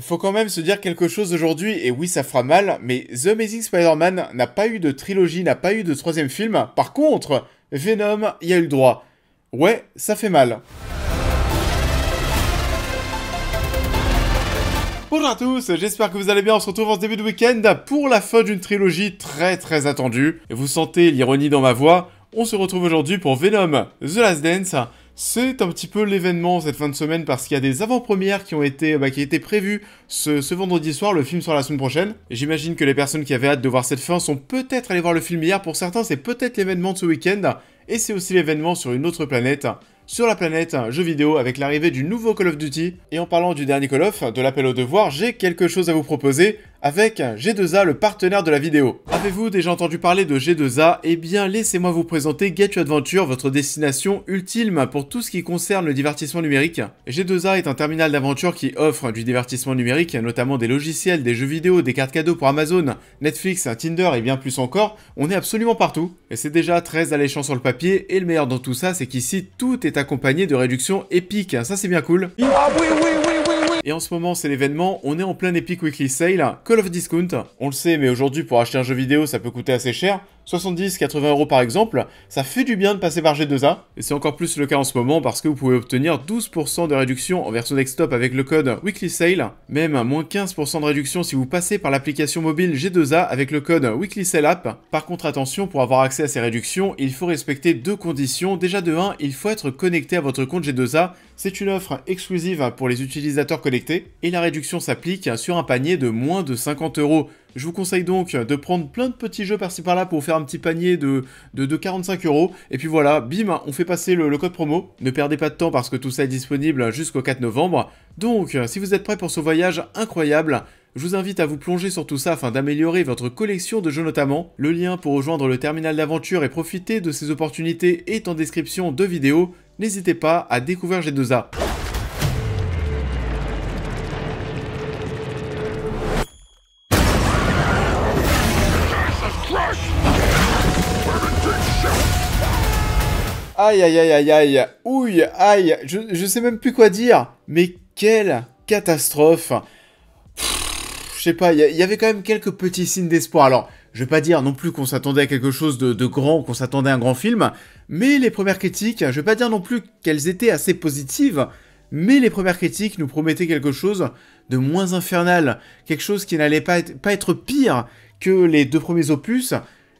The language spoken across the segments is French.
Faut quand même se dire quelque chose aujourd'hui, et oui, ça fera mal, mais The Amazing Spider-Man n'a pas eu de trilogie, n'a pas eu de troisième film. Par contre, Venom y a eu le droit. Ouais, ça fait mal. Bonjour à tous, j'espère que vous allez bien, on se retrouve en ce début de week-end pour la fin d'une trilogie très très attendue. Vous sentez l'ironie dans ma voix, on se retrouve aujourd'hui pour Venom, The Last Dance, c'est un petit peu l'événement cette fin de semaine parce qu'il y a des avant-premières qui ont été bah, qui étaient prévues ce, vendredi soir. Le film sera la semaine prochaine. J'imagine que les personnes qui avaient hâte de voir cette fin sont peut-être allées voir le film hier. Pour certains, c'est peut-être l'événement de ce week-end et c'est aussi l'événement sur une autre planète. Sur la planète jeu vidéo avec l'arrivée du nouveau Call of Duty. Et en parlant du dernier Call of, de l'appel au devoir, j'ai quelque chose à vous proposer avec G2A, le partenaire de la vidéo. Avez-vous déjà entendu parler de G2A Eh bien, laissez-moi vous présenter Get Your Adventure, votre destination ultime pour tout ce qui concerne le divertissement numérique. G2A est un terminal d'aventure qui offre du divertissement numérique, notamment des logiciels, des jeux vidéo, des cartes cadeaux pour Amazon, Netflix, Tinder et bien plus encore. On est absolument partout. Et c'est déjà très alléchant sur le papier. Et le meilleur dans tout ça, c'est qu'ici, tout est accompagné de réductions épiques. Ça, c'est bien cool. Ah et en ce moment, c'est l'événement, on est en plein Epic Weekly Sale, Call of Discount. On le sait, mais aujourd'hui, pour acheter un jeu vidéo, ça peut coûter assez cher. 70-80 euros par exemple, ça fait du bien de passer par G2A, et c'est encore plus le cas en ce moment parce que vous pouvez obtenir 12% de réduction en version desktop avec le code WeeklySale, même moins 15% de réduction si vous passez par l'application mobile G2A avec le code WeeklySaleApp. Par contre attention, pour avoir accès à ces réductions, il faut respecter deux conditions. Déjà de 1, il faut être connecté à votre compte G2A, c'est une offre exclusive pour les utilisateurs connectés, et la réduction s'applique sur un panier de moins de 50 euros je vous conseille donc de prendre plein de petits jeux par-ci par-là pour faire un petit panier de, de, 45 euros. Et puis voilà, bim, on fait passer le, le code promo. Ne perdez pas de temps parce que tout ça est disponible jusqu'au 4 novembre. Donc, si vous êtes prêts pour ce voyage incroyable, je vous invite à vous plonger sur tout ça afin d'améliorer votre collection de jeux notamment. Le lien pour rejoindre le terminal d'aventure et profiter de ces opportunités est en description de vidéo. N'hésitez pas à découvrir G2A. Aïe, aïe, aïe, aïe, aïe. Ouille, aïe. Je, je sais même plus quoi dire. Mais quelle catastrophe. je sais pas, il y, avait quand même quelques petits signes d'espoir. Alors, je vais pas dire non plus qu'on s'attendait à quelque chose de, grand, qu'on s'attendait à un grand film. Mais les premières critiques, je vais pas dire non plus qu'elles étaient assez positives. Mais les premières critiques nous promettaient quelque chose de moins infernal. Quelque chose qui n'allait pas être, pas être pire que les deux premiers opus,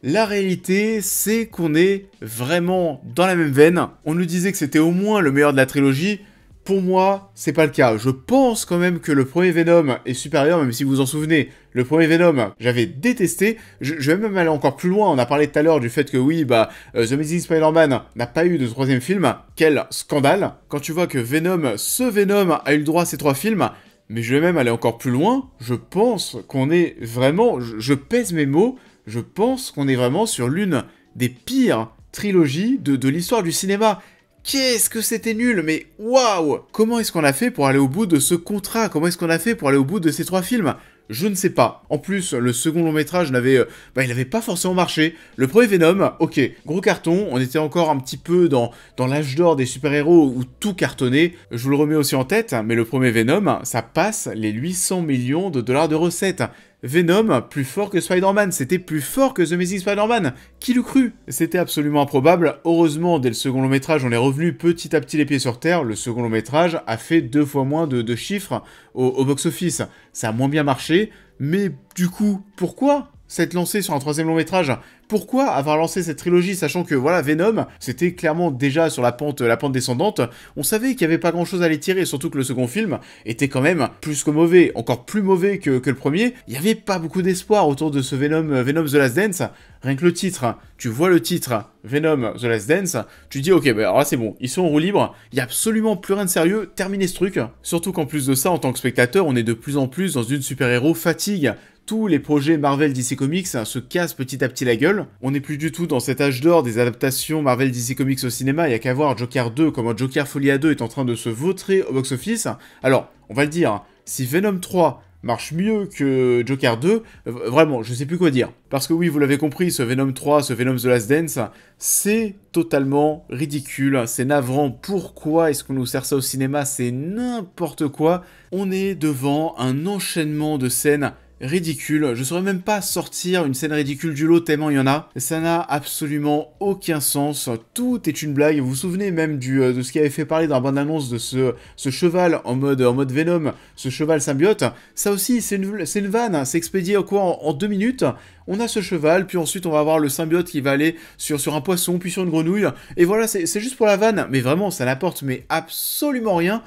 la réalité, c'est qu'on est vraiment dans la même veine. On nous disait que c'était au moins le meilleur de la trilogie. Pour moi, c'est pas le cas. Je pense quand même que le premier Venom est supérieur, même si vous vous en souvenez. Le premier Venom, j'avais détesté. Je, vais même aller encore plus loin. On a parlé tout à l'heure du fait que oui, bah, euh, The Amazing Spider-Man n'a pas eu de troisième film. Quel scandale Quand tu vois que Venom, ce Venom, a eu le droit à ces trois films, mais je vais même aller encore plus loin. Je pense qu'on est vraiment, je, pèse mes mots, je pense qu'on est vraiment sur l'une des pires trilogies de, l'histoire du cinéma. Qu'est-ce que c'était nul, mais waouh Comment est-ce qu'on a fait pour aller au bout de ce contrat Comment est-ce qu'on a fait pour aller au bout de ces trois films je ne sais pas. En plus, le second long métrage n'avait, euh, bah, il pas forcément marché. Le premier Venom, ok, gros carton. On était encore un petit peu dans, dans l'âge d'or des super-héros où tout cartonnait. Je vous le remets aussi en tête, hein, mais le premier Venom, ça passe les 800 millions de dollars de recettes. Venom plus fort que Spider-Man, c'était plus fort que The Amazing Spider-Man. Qui l'eût cru C'était absolument improbable. Heureusement, dès le second long métrage, on est revenu petit à petit les pieds sur terre. Le second long métrage a fait deux fois moins de, chiffres au, au box-office. Ça a moins bien marché, mais du coup, pourquoi s'être lancé sur un troisième long métrage pourquoi avoir lancé cette trilogie, sachant que voilà, Venom, c'était clairement déjà sur la pente, la pente descendante. On savait qu'il n'y avait pas grand chose à les tirer, surtout que le second film était quand même plus que mauvais, encore plus mauvais que, le premier. Il n'y avait pas beaucoup d'espoir autour de ce Venom, euh, Venom The Last Dance. Rien que le titre, tu vois le titre, Venom The Last Dance, tu dis ok, bah alors là c'est bon, ils sont en roue libre, il n'y a absolument plus rien de sérieux, terminer ce truc. Surtout qu'en plus de ça, en tant que spectateur, on est de plus en plus dans une super-héros fatigue tous les projets Marvel DC Comics se cassent petit à petit la gueule. On n'est plus du tout dans cet âge d'or des adaptations Marvel DC Comics au cinéma, il y a qu'à voir Joker 2, comment Joker Folia 2 est en train de se vautrer au box-office. Alors, on va le dire, hein, si Venom 3 marche mieux que Joker 2, vraiment, je ne sais plus quoi dire. Parce que oui, vous l'avez compris, ce Venom 3, ce Venom The Last Dance, c'est totalement ridicule, c'est navrant. Pourquoi est-ce qu'on nous sert ça au cinéma C'est n'importe quoi. On est devant un enchaînement de scènes ridicule. Je saurais même pas sortir une scène ridicule du lot tellement il y en a. Ça n'a absolument aucun sens. Tout est une blague. Vous vous souvenez même euh, de ce qui avait fait parler dans la bande-annonce de ce, cheval en mode, en mode Venom, ce cheval symbiote. Ça aussi, c'est une, c'est une vanne. Hein. C'est expédié quoi, en, deux minutes. On a ce cheval, puis ensuite on va avoir le symbiote qui va aller sur, sur un poisson, puis sur une grenouille. Et voilà, c'est juste pour la vanne. Mais vraiment, ça n'apporte mais absolument rien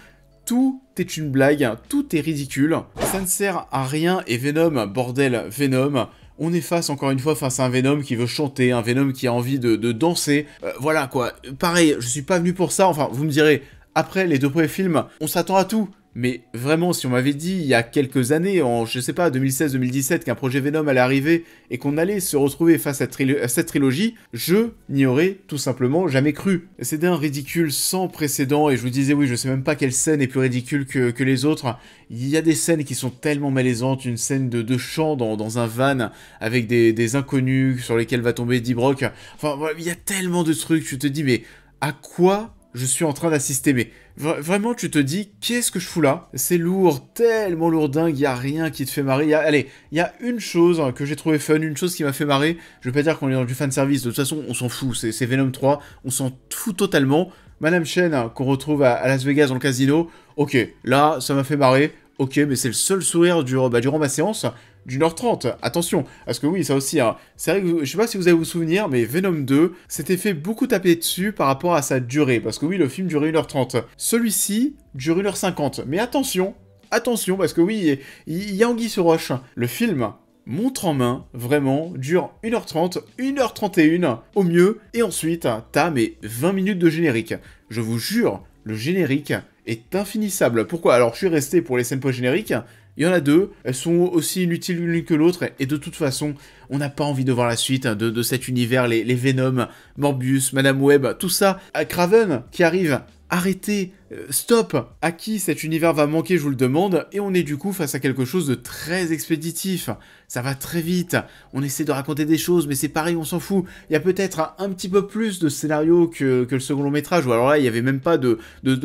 tout est une blague, tout est ridicule, ça ne sert à rien et Venom, bordel, Venom, on est face encore une fois face à un Venom qui veut chanter, un Venom qui a envie de, danser, euh, voilà quoi, pareil, je suis pas venu pour ça, enfin vous me direz, après les deux premiers films, on s'attend à tout. Mais vraiment, si on m'avait dit il y a quelques années, en je sais pas, 2016-2017, qu'un projet Venom allait arriver et qu'on allait se retrouver face à, cette trilogie, je n'y aurais tout simplement jamais cru. C'était un ridicule sans précédent et je vous disais, oui, je sais même pas quelle scène est plus ridicule que, les autres. Il y a des scènes qui sont tellement malaisantes, une scène de, deux chant dans, un van avec des, inconnus sur lesquels va tomber D-Brock. Enfin, il y a tellement de trucs, je te dis, mais à quoi je suis en train d'assister, mais vraiment, tu te dis, qu'est-ce que je fous là C'est lourd, tellement lourd dingue, il n'y a rien qui te fait marrer. allez, il y a une chose hein, que j'ai trouvé fun, une chose qui m'a fait marrer. Je vais pas dire qu'on est dans du fanservice, de toute façon, on s'en fout, c'est Venom 3, on s'en fout totalement. Madame Chen, hein, qu'on retrouve à, Las Vegas dans le casino, ok, là, ça m'a fait marrer, ok, mais c'est le seul sourire durant bah, ma séance d'une heure trente. Attention, parce que oui, ça aussi, hein. c'est vrai que je sais pas si vous allez vous souvenir, mais Venom 2 s'était fait beaucoup taper dessus par rapport à sa durée, parce que oui, le film durait 1h30. Celui-ci dure 1h50, mais attention, attention, parce que oui, il y a Anguille sur Roche. Le film, montre en main, vraiment, dure 1h30, 1h31 au mieux, et ensuite, t'as mes 20 minutes de générique. Je vous jure, le générique est infinissable. Pourquoi Alors, je suis resté pour les scènes post-génériques, il y en a deux, elles sont aussi inutiles l'une que l'autre, et de toute façon, on n'a pas envie de voir la suite hein, de, cet univers, les, Venom, Morbius, Madame Web, tout ça. Craven, qui arrive arrêtez, euh, stop, à qui cet univers va manquer, je vous le demande, et on est du coup face à quelque chose de très expéditif. Ça va très vite, on essaie de raconter des choses, mais c'est pareil, on s'en fout. Il y a peut-être un, petit peu plus de scénario que, le second long métrage, ou alors là, il n'y avait même pas de,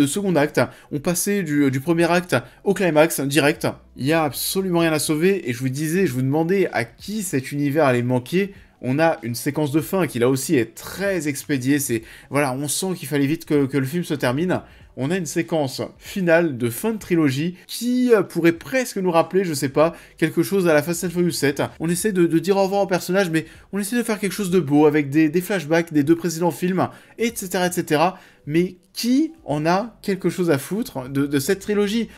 second acte. On passait du, du premier acte au climax direct. Il n'y a absolument rien à sauver, et je vous disais, je vous demandais à qui cet univers allait manquer. On a une séquence de fin qui là aussi est très expédiée. C'est voilà, on sent qu'il fallait vite que, le film se termine on a une séquence finale de fin de trilogie qui euh, pourrait presque nous rappeler, je sais pas, quelque chose à la Fast and Furious 7. On essaie de, dire au revoir au personnage, mais on essaie de faire quelque chose de beau avec des, flashbacks des deux précédents films, etc., etc. Mais qui en a quelque chose à foutre de, cette trilogie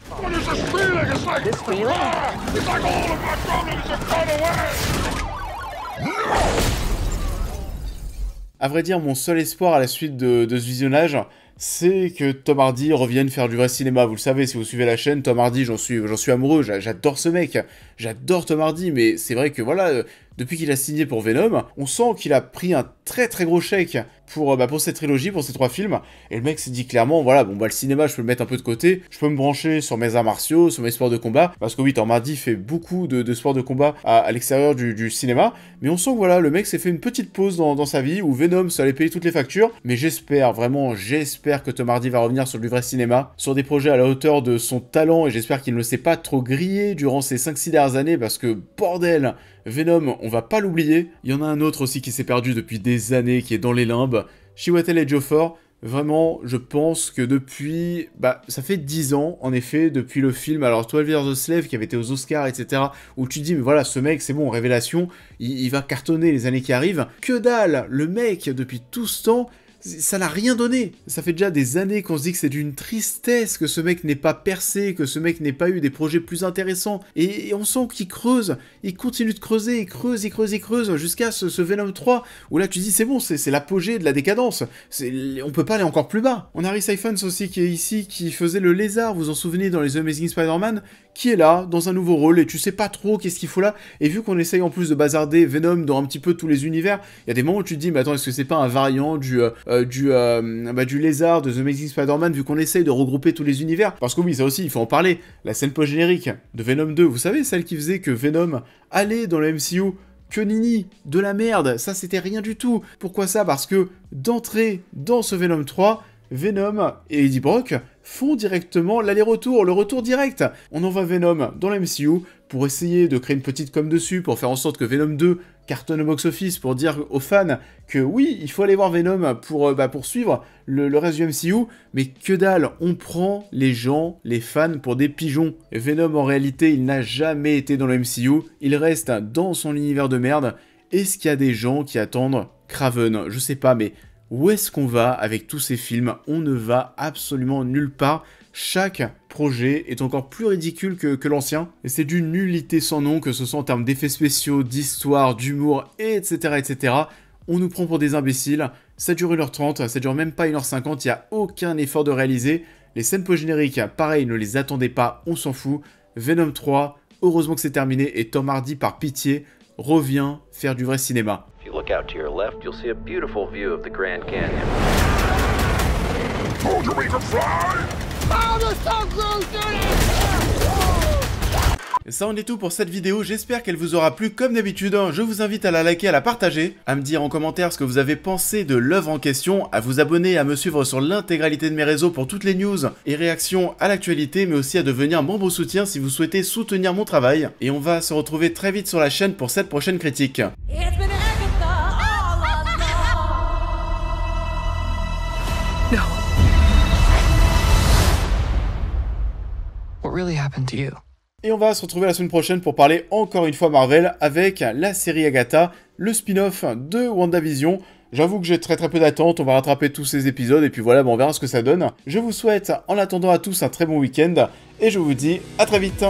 à vrai dire, mon seul espoir à la suite de, de ce visionnage, c'est que Tom Hardy revienne faire du vrai cinéma. Vous le savez, si vous suivez la chaîne, Tom Hardy, j'en suis, j'en suis amoureux, j'adore ce mec, j'adore Tom Hardy, mais c'est vrai que voilà, euh, depuis qu'il a signé pour Venom, on sent qu'il a pris un très très gros chèque pour, euh, bah, pour cette trilogie, pour ces trois films. Et le mec s'est dit clairement, voilà, bon bah le cinéma, je peux le mettre un peu de côté, je peux me brancher sur mes arts martiaux, sur mes sports de combat, parce que oui, Tom Hardy fait beaucoup de, de sports de combat à, l'extérieur du, cinéma, mais on sent que voilà, le mec s'est fait une petite pause dans, sa vie où Venom, ça allait payer toutes les factures, mais j'espère, vraiment, j'espère que Tom Hardy va revenir sur du vrai cinéma, sur des projets à la hauteur de son talent, et j'espère qu'il ne s'est pas trop grillé durant ces 5-6 dernières années, parce que bordel, Venom, on va pas l'oublier. Il y en a un autre aussi qui s'est perdu depuis des années, qui est dans les limbes. Chiwetel et vraiment, je pense que depuis... Bah, ça fait 10 ans, en effet, depuis le film, alors 12 Years of Slave, qui avait été aux Oscars, etc., où tu te dis, mais voilà, ce mec, c'est bon, révélation, il, il va cartonner les années qui arrivent. Que dalle Le mec, depuis tout ce temps, ça n'a rien donné. Ça fait déjà des années qu'on se dit que c'est d'une tristesse que ce mec n'ait pas percé, que ce mec n'ait pas eu des projets plus intéressants. Et, on sent qu'il creuse, il continue de creuser, il creuse, il creuse, il creuse, jusqu'à ce, Venom 3, où là tu dis c'est bon, c'est l'apogée de la décadence. On peut pas aller encore plus bas. On a Harry Siphons aussi qui est ici, qui faisait le lézard, vous vous en souvenez, dans les Amazing Spider-Man, qui est là, dans un nouveau rôle, et tu sais pas trop qu'est-ce qu'il faut là. Et vu qu'on essaye en plus de bazarder Venom dans un petit peu tous les univers, il y a des moments où tu te dis, mais attends, est-ce que c'est pas un variant du... Euh, euh, du, euh, bah, du lézard, de The Amazing Spider-Man, vu qu'on essaye de regrouper tous les univers. Parce que oui, ça aussi, il faut en parler. La scène post-générique de Venom 2, vous savez, celle qui faisait que Venom allait dans le MCU que nini, de la merde, ça c'était rien du tout. Pourquoi ça Parce que d'entrée dans ce Venom 3, Venom et Eddie Brock font directement l'aller-retour, le retour direct. On envoie Venom dans le MCU pour essayer de créer une petite com dessus, pour faire en sorte que Venom 2 cartonne au box-office pour dire aux fans que oui, il faut aller voir Venom pour, euh, bah, suivre le, le, reste du MCU, mais que dalle, on prend les gens, les fans, pour des pigeons. Venom, en réalité, il n'a jamais été dans le MCU, il reste dans son univers de merde. Est-ce qu'il y a des gens qui attendent Craven Je sais pas, mais où est-ce qu'on va avec tous ces films On ne va absolument nulle part. Chaque projet est encore plus ridicule que, l'ancien, et c'est d'une nullité sans nom, que ce soit en termes d'effets spéciaux, d'histoire, d'humour, etc., etc. On nous prend pour des imbéciles, ça dure 1h30, ça dure même pas 1h50, il n'y a aucun effort de réaliser. Les scènes post-génériques, pareil, ne les attendez pas, on s'en fout. Venom 3, heureusement que c'est terminé, et Tom Hardy, par pitié, revient faire du vrai cinéma. Ça en est tout pour cette vidéo, j'espère qu'elle vous aura plu comme d'habitude, hein, je vous invite à la liker, à la partager, à me dire en commentaire ce que vous avez pensé de l'œuvre en question, à vous abonner, à me suivre sur l'intégralité de mes réseaux pour toutes les news et réactions à l'actualité, mais aussi à devenir mon membre soutien si vous souhaitez soutenir mon travail, et on va se retrouver très vite sur la chaîne pour cette prochaine critique. Et on va se retrouver la semaine prochaine pour parler encore une fois Marvel avec la série Agatha, le spin-off de WandaVision. J'avoue que j'ai très très peu d'attente, on va rattraper tous ces épisodes et puis voilà, bon, on verra ce que ça donne. Je vous souhaite en attendant à tous un très bon week-end et je vous dis à très vite.